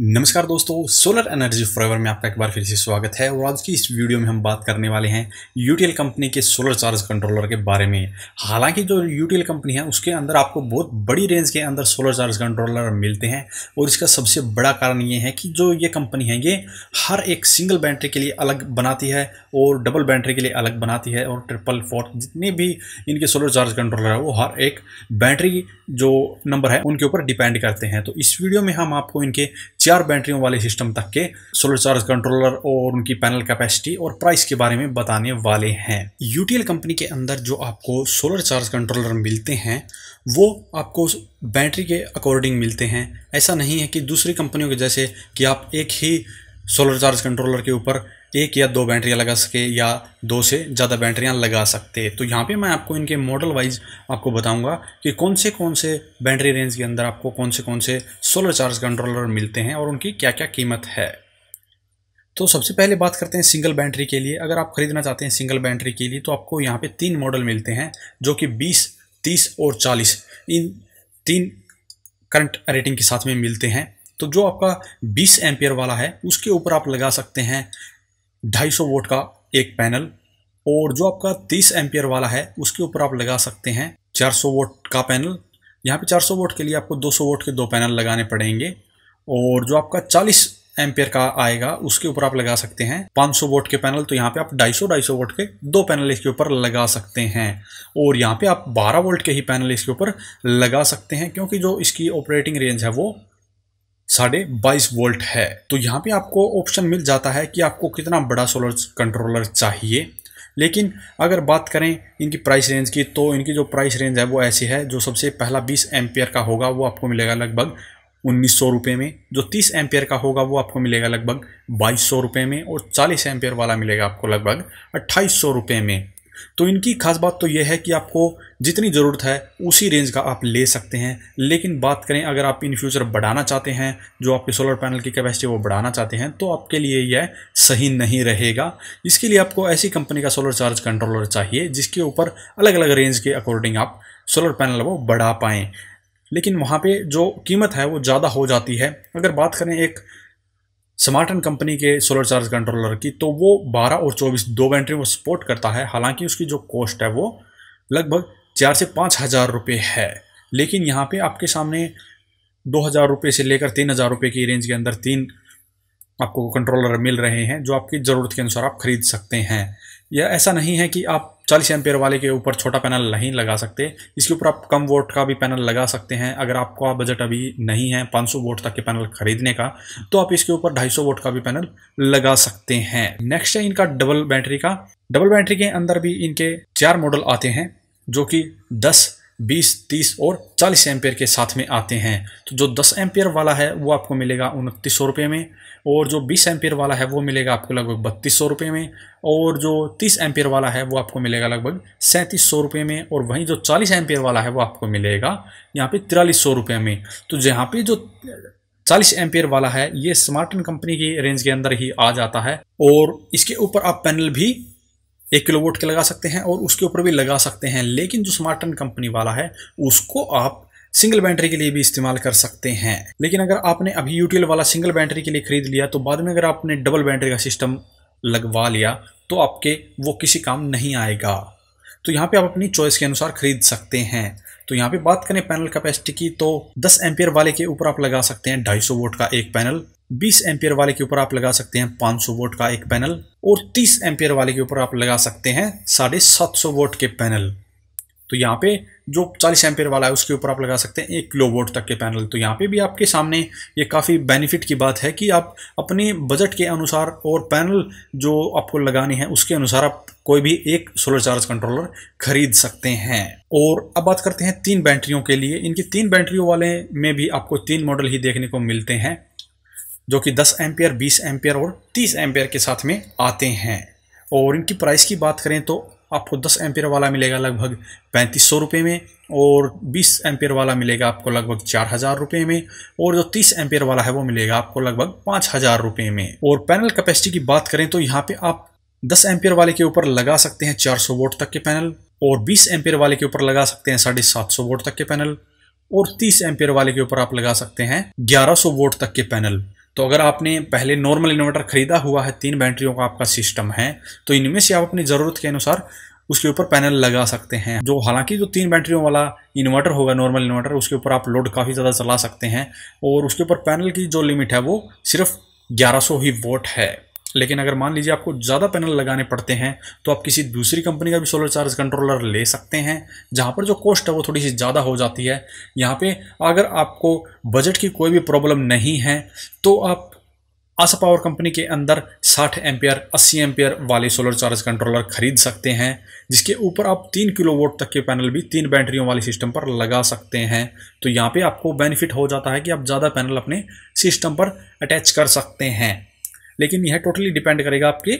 नमस्कार दोस्तों solar energy flavour में आपका एक बार फिर से स्वागत है और आज की इस वीडियो में हम बात करने वाले हैं यूटीएल कंपनी के सोलर चार्ज कंट्रोलर के बारे में हालांकि जो यूटीएल कंपनी है उसके अंदर आपको बहुत बड़ी रेंज के अंदर सोलर चार्ज कंट्रोलर मिलते हैं और इसका सबसे बड़ा कारण ये है कि जो ये कंपनी है ये हर एक सिंगल बैटरी के लिए अलग बनाती है और डबल बैटरी के लिए अलग बनाती है और ट्रिपल फोर्थ जितने भी इनके सोलर चार्ज कंट्रोलर है वो हर एक बैटरी जो नंबर है उनके ऊपर डिपेंड करते हैं तो इस वीडियो में हम आपको इनके चार बैटरियों वाले सिस्टम तक के सोलर चार्ज कंट्रोलर और उनकी पैनल कैपेसिटी और प्राइस के बारे में बताने वाले हैं यूटीएल कंपनी के अंदर जो आपको सोलर चार्ज कंट्रोलर मिलते हैं वो आपको बैटरी के अकॉर्डिंग मिलते हैं ऐसा नहीं है कि दूसरी कंपनियों के जैसे कि आप एक ही सोलर चार्ज कंट्रोलर के ऊपर एक या दो बैटरियां लगा सके या दो से ज़्यादा बैटरियां लगा सकते तो यहाँ पे मैं आपको इनके मॉडल वाइज आपको बताऊंगा कि कौन से कौन से बैटरी रेंज के अंदर आपको कौन से कौन से सोलर चार्ज कंट्रोलर मिलते हैं और उनकी क्या क्या कीमत है तो सबसे पहले बात करते हैं सिंगल बैटरी के लिए अगर आप खरीदना चाहते हैं सिंगल बैटरी के लिए तो आपको यहाँ पर तीन मॉडल मिलते हैं जो कि बीस तीस और चालीस इन तीन करंट रेटिंग के साथ में मिलते हैं तो जो आपका 20 एम्पियर वाला है उसके ऊपर आप लगा सकते हैं 250 वोट का एक पैनल और जो आपका 30 एम्पियर वाला है उसके ऊपर आप लगा सकते हैं 400 वोट का पैनल यहाँ पे 400 वोट के लिए आपको 200 वोट के दो पैनल लगाने पड़ेंगे और जो आपका 40 एम्पियर का आएगा उसके ऊपर आप लगा सकते हैं पाँच वोट के पैनल तो यहाँ पर आप ढाई सौ वोट के दो पैनल इसके ऊपर लगा सकते हैं और यहाँ पर आप बारह वोल्ट के ही पैनल इसके ऊपर लगा सकते हैं क्योंकि जो इसकी ऑपरेटिंग रेंज है वो साढ़े बाईस वोल्ट है तो यहाँ पे आपको ऑप्शन मिल जाता है कि आपको कितना बड़ा सोलर कंट्रोलर चाहिए लेकिन अगर बात करें इनकी प्राइस रेंज की तो इनकी जो प्राइस रेंज है वो ऐसी है जो सबसे पहला बीस एम्पियर का होगा वो आपको मिलेगा लगभग उन्नीस सौ रुपये में जो तीस एम्पियर का होगा वो आपको मिलेगा लगभग बाईस सौ रुपये में और चालीस एम्पियर वाला मिलेगा आपको लगभग अट्ठाईस सौ रुपये में तो इनकी खास बात तो यह है कि आपको जितनी ज़रूरत है उसी रेंज का आप ले सकते हैं लेकिन बात करें अगर आप इन फ्यूचर बढ़ाना चाहते हैं जो आपके सोलर पैनल की कैपेसिटी वो बढ़ाना चाहते हैं तो आपके लिए यह सही नहीं रहेगा इसके लिए आपको ऐसी कंपनी का सोलर चार्ज कंट्रोलर चाहिए जिसके ऊपर अलग अलग रेंज के अकॉर्डिंग आप सोलर पैनल वो बढ़ा पाएँ लेकिन वहाँ पे जो कीमत है वो ज़्यादा हो जाती है अगर बात करें एक समार्टन कंपनी के सोलर चार्ज कंट्रोलर की तो वो 12 और 24 दो बैटरी वो सपोर्ट करता है हालांकि उसकी जो कॉस्ट है वो लगभग चार से पाँच हज़ार रुपये है लेकिन यहाँ पे आपके सामने दो हज़ार रुपये से लेकर तीन हज़ार रुपये की रेंज के अंदर तीन आपको कंट्रोलर मिल रहे हैं जो आपकी ज़रूरत के अनुसार आप खरीद सकते हैं यह ऐसा नहीं है कि आप चालीस एम्पियर वाले के ऊपर छोटा पैनल नहीं लगा सकते इसके ऊपर आप कम वोट का भी पैनल लगा सकते हैं अगर आपका बजट अभी नहीं है 500 वोट तक के पैनल खरीदने का तो आप इसके ऊपर 250 वोट का भी पैनल लगा सकते हैं नेक्स्ट है इनका डबल बैटरी का डबल बैटरी के अंदर भी इनके चार मॉडल आते हैं जो कि दस बीस तीस और चालीस एम्पेयर के साथ में आते हैं तो जो दस एम्पेयर वाला है वो आपको मिलेगा उनतीस सौ रुपये में और जो बीस एम्पेयर वाला है वो मिलेगा आपको लगभग बत्तीस सौ रुपये में और जो तीस एम्पेयर वाला है वो आपको मिलेगा लगभग सैंतीस सौ रुपये में और वहीं जो चालीस एम्पेयर वाला है वो आपको मिलेगा यहाँ पे तिरालीस सौ रुपये में तो यहाँ पे जो चालीस एम्पेयर वाला है ये स्मार्टन कंपनी की रेंज के अंदर ही आ जाता है और इसके ऊपर आप पैनल भी एक किलो वोट के लगा सकते हैं और उसके ऊपर भी लगा सकते हैं लेकिन जो स्मार्टन कंपनी वाला है उसको आप सिंगल बैटरी के लिए भी इस्तेमाल कर सकते हैं लेकिन अगर आपने अभी यूटीएल वाला सिंगल बैटरी के लिए खरीद लिया तो बाद में अगर आपने डबल बैटरी का सिस्टम लगवा लिया तो आपके वो किसी काम नहीं आएगा तो यहाँ पे आप अपनी चॉइस के अनुसार खरीद सकते हैं तो यहाँ पे बात करें पैनल कैपेसिटी की तो 10 एम्पियर वाले के ऊपर आप लगा सकते हैं 250 वोट का एक पैनल बीस एम्पियर वाले के ऊपर आप लगा सकते हैं सौ वोट का एक पैनल और तीस एम्पियर वाले के ऊपर आप लगा सकते हैं साढ़े सात सौ वोट के पैनल तो यहाँ पे जो 40 एम्पियर वाला है उसके ऊपर आप लगा सकते हैं एक किलो वोट तक के पैनल तो यहाँ पे भी आपके सामने ये काफ़ी बेनिफिट की बात है कि आप अपने बजट के अनुसार और पैनल जो आपको लगाने हैं उसके अनुसार आप कोई भी एक सोलर चार्ज कंट्रोलर खरीद सकते हैं और अब बात करते हैं तीन बैटरियों के लिए इनकी तीन बैटरियों वाले में भी आपको तीन मॉडल ही देखने को मिलते हैं जो कि 10 एम्पियर 20 एम्पियर और 30 एम्पियर के साथ में आते हैं और इनकी प्राइस की बात करें तो आपको 10 एम्पियर वाला मिलेगा लगभग पैंतीस सौ रुपये में और 20 एम्पियर वाला मिलेगा आपको लगभग चार हज़ार में और जो 30 एम्पियर वाला है वो मिलेगा आपको लगभग पाँच हज़ार रुपये में और पैनल कैपेसिटी की बात करें तो यहाँ पे आप दस एम्पियर वाले के ऊपर लगा सकते हैं चार वोट तक के पैनल और बीस एम्पियर वाले के ऊपर लगा सकते हैं साढ़े सात सौ वोट तक के पैनल और 30 एम्पियर वाले के ऊपर आप लगा सकते हैं 1100 वोट तक के पैनल तो अगर आपने पहले नॉर्मल इन्वर्टर ख़रीदा हुआ है तीन बैटरियों का आपका सिस्टम है तो इनमें से आप अपनी ज़रूरत के अनुसार उसके ऊपर पैनल लगा सकते हैं जो हालांकि जो तीन बैटरियों वाला इन्वर्टर होगा नॉर्मल इन्वर्टर उसके ऊपर आप लोड काफ़ी ज़्यादा चला सकते हैं और उसके ऊपर पैनल की जो लिमिट है वो सिर्फ 1100 ही वोट है लेकिन अगर मान लीजिए आपको ज़्यादा पैनल लगाने पड़ते हैं तो आप किसी दूसरी कंपनी का भी सोलर चार्ज कंट्रोलर ले सकते हैं जहाँ पर जो कॉस्ट है वो थोड़ी सी ज़्यादा हो जाती है यहाँ पे अगर आपको बजट की कोई भी प्रॉब्लम नहीं है तो आप आशा पावर कंपनी के अंदर 60 एम्पियर 80 एम्पियर वाले सोलर चार्ज कंट्रोलर खरीद सकते हैं जिसके ऊपर आप 3 वोट तक के पैनल भी तीन बैटरियों वाले सिस्टम पर लगा सकते हैं तो यहाँ पे आपको बेनिफिट हो जाता है कि आप ज़्यादा पैनल अपने सिस्टम पर अटैच कर सकते हैं लेकिन यह टोटली डिपेंड करेगा आपके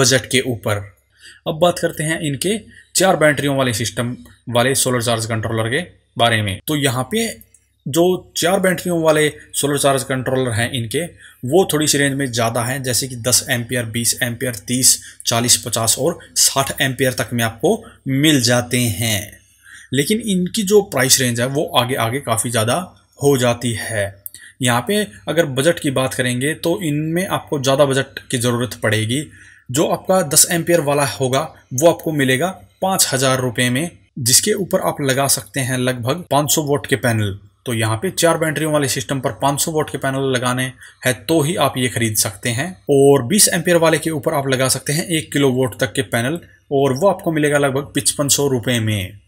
बजट के ऊपर अब बात करते हैं इनके चार बैटरियों वाले सिस्टम वाले सोलर चार्ज कंट्रोलर के बारे में तो यहाँ पे जो चार बैटरियों वाले सोलर चार्ज कंट्रोलर हैं इनके वो थोड़ी सी रेंज में ज़्यादा हैं जैसे कि 10 एम्पियर 20 एम्पियर 30 40 50 और 60 एम्पियर तक में आपको मिल जाते हैं लेकिन इनकी जो प्राइस रेंज है वो आगे आगे काफ़ी ज़्यादा हो जाती है यहाँ पे अगर बजट की बात करेंगे तो इनमें आपको ज़्यादा बजट की ज़रूरत पड़ेगी जो आपका दस एम्पियर वाला होगा वो आपको मिलेगा पाँच हज़ार रुपये में जिसके ऊपर आप लगा सकते हैं लगभग 500 वोट के पैनल तो यहाँ पे चार बैटरियों वाले सिस्टम पर 500 वोट के पैनल लगाने हैं तो ही आप ये खरीद सकते हैं और 20 एम्पियर वाले के ऊपर आप लगा सकते हैं एक किलो वोट तक के पैनल और वो आपको मिलेगा लगभग पचपन सौ रुपये में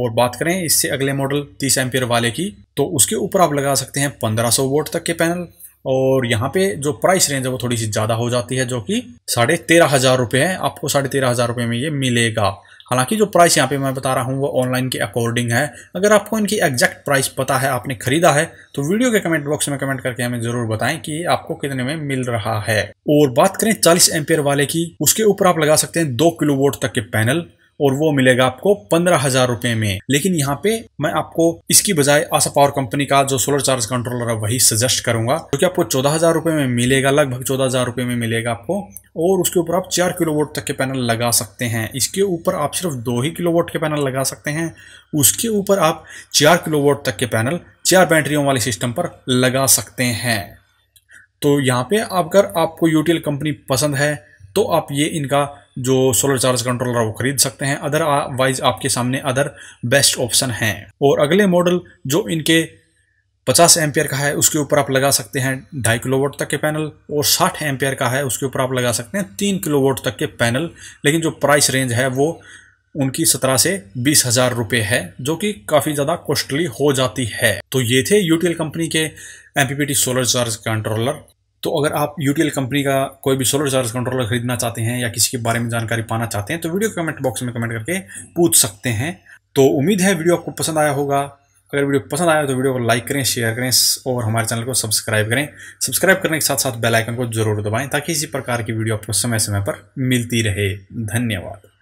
और बात करें इससे अगले मॉडल तीस एम्पियर वाले की तो उसके ऊपर आप लगा सकते हैं पंद्रह सौ वोट तक के पैनल और यहाँ पे जो प्राइस रेंज है वो थोड़ी सी ज़्यादा हो जाती है जो कि साढ़े तेरह हज़ार रुपये है आपको साढ़े तेरह हज़ार रुपये में ये मिलेगा हालांकि जो प्राइस यहाँ पे मैं बता रहा हूँ वो ऑनलाइन के अकॉर्डिंग है अगर आपको इनकी एग्जैक्ट प्राइस पता है आपने खरीदा है तो वीडियो के कमेंट बॉक्स में कमेंट करके हमें जरूर बताएं कि आपको कितने में मिल रहा है और बात करें चालीस एम्पियर वाले की उसके ऊपर आप लगा सकते हैं दो किलो वोट तक के पैनल और वो मिलेगा आपको पंद्रह हजार रुपए में लेकिन यहाँ पे मैं आपको इसकी बजाय आशा पावर कंपनी का जो सोलर चार्ज कंट्रोलर है वही सजेस्ट करूंगा क्योंकि तो आपको चौदह हजार रुपए में मिलेगा लगभग चौदह हजार रुपए में मिलेगा आपको और उसके ऊपर आप चार किलोवाट तक के पैनल लगा सकते हैं इसके ऊपर आप सिर्फ दो ही किलोवाट के पैनल लगा सकते हैं उसके ऊपर आप चार किलोवाट तक के पैनल चार बैटरियों वाले सिस्टम पर लगा सकते हैं तो यहाँ पे अगर आपको यूटीएल कंपनी पसंद है तो आप ये इनका जो सोलर चार्ज कंट्रोलर वो खरीद सकते हैं अदर वाइज आपके सामने अदर बेस्ट ऑप्शन हैं और अगले मॉडल जो इनके 50 एम्पेयर का है उसके ऊपर आप लगा सकते हैं ढाई किलोवाट तक के पैनल और 60 एम्पेयर का है उसके ऊपर आप लगा सकते हैं तीन किलोवाट तक के पैनल लेकिन जो प्राइस रेंज है वो उनकी सत्रह से बीस हजार रुपये है जो कि काफ़ी ज़्यादा कॉस्टली हो जाती है तो ये थे यूटीएल कंपनी के एम सोलर चार्ज कंट्रोलर तो अगर आप यू कंपनी का कोई भी सोलर चार्ज कंट्रोलर खरीदना चाहते हैं या किसी के बारे में जानकारी पाना चाहते हैं तो वीडियो कमेंट बॉक्स में कमेंट करके पूछ सकते हैं तो उम्मीद है वीडियो आपको पसंद आया होगा अगर वीडियो पसंद आया तो वीडियो को लाइक करें शेयर करें और हमारे चैनल को सब्सक्राइब करें सब्सक्राइब करने के साथ साथ बेल आइकन को जरूर दबाएं ताकि इसी प्रकार की वीडियो आपको समय समय पर मिलती रहे धन्यवाद